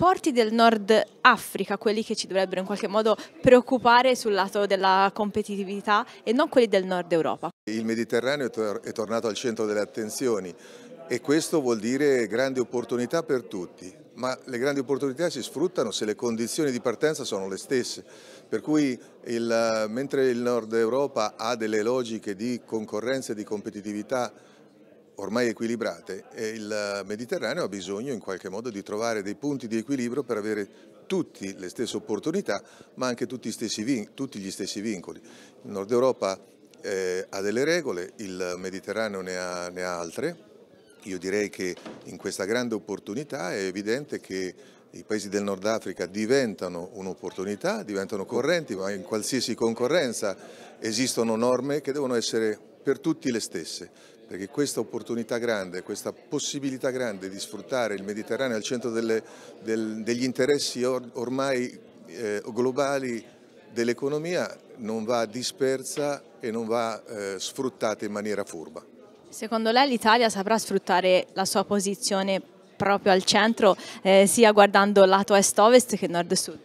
porti del Nord Africa, quelli che ci dovrebbero in qualche modo preoccupare sul lato della competitività e non quelli del Nord Europa? Il Mediterraneo è, tor è tornato al centro delle attenzioni e questo vuol dire grandi opportunità per tutti, ma le grandi opportunità si sfruttano se le condizioni di partenza sono le stesse, per cui il, mentre il Nord Europa ha delle logiche di concorrenza e di competitività ormai equilibrate e il Mediterraneo ha bisogno in qualche modo di trovare dei punti di equilibrio per avere tutti le stesse opportunità ma anche tutti, stessi, tutti gli stessi vincoli. Il Nord Europa eh, ha delle regole, il Mediterraneo ne ha, ne ha altre. Io direi che in questa grande opportunità è evidente che i paesi del Nord Africa diventano un'opportunità, diventano correnti, ma in qualsiasi concorrenza esistono norme che devono essere per tutti le stesse perché questa opportunità grande, questa possibilità grande di sfruttare il Mediterraneo al centro delle, del, degli interessi or, ormai eh, globali dell'economia non va dispersa e non va eh, sfruttata in maniera furba. Secondo lei l'Italia saprà sfruttare la sua posizione proprio al centro, eh, sia guardando lato est-ovest che nord-sud?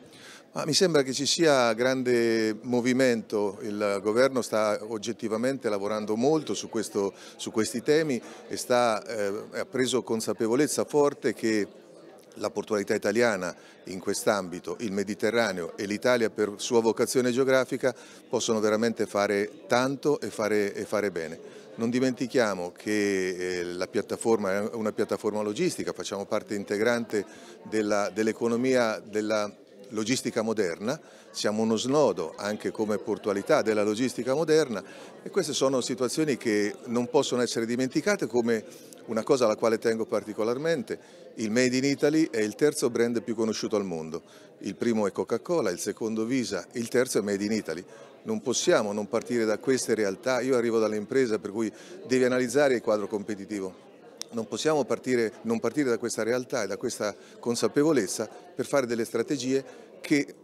Ah, mi sembra che ci sia grande movimento, il governo sta oggettivamente lavorando molto su, questo, su questi temi e sta, eh, ha preso consapevolezza forte che la portualità italiana in quest'ambito, il Mediterraneo e l'Italia per sua vocazione geografica possono veramente fare tanto e fare, e fare bene. Non dimentichiamo che eh, la piattaforma è una piattaforma logistica, facciamo parte integrante dell'economia della, logistica moderna, siamo uno snodo anche come portualità della logistica moderna e queste sono situazioni che non possono essere dimenticate come una cosa alla quale tengo particolarmente. Il Made in Italy è il terzo brand più conosciuto al mondo, il primo è Coca-Cola, il secondo Visa, il terzo è Made in Italy. Non possiamo non partire da queste realtà, io arrivo dall'impresa per cui devi analizzare il quadro competitivo non possiamo partire, non partire da questa realtà e da questa consapevolezza per fare delle strategie che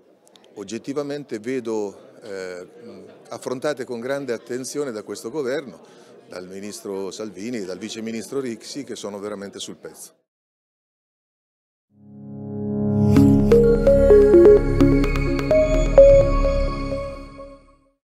oggettivamente vedo eh, affrontate con grande attenzione da questo governo, dal ministro Salvini e dal vice ministro Rixi che sono veramente sul pezzo.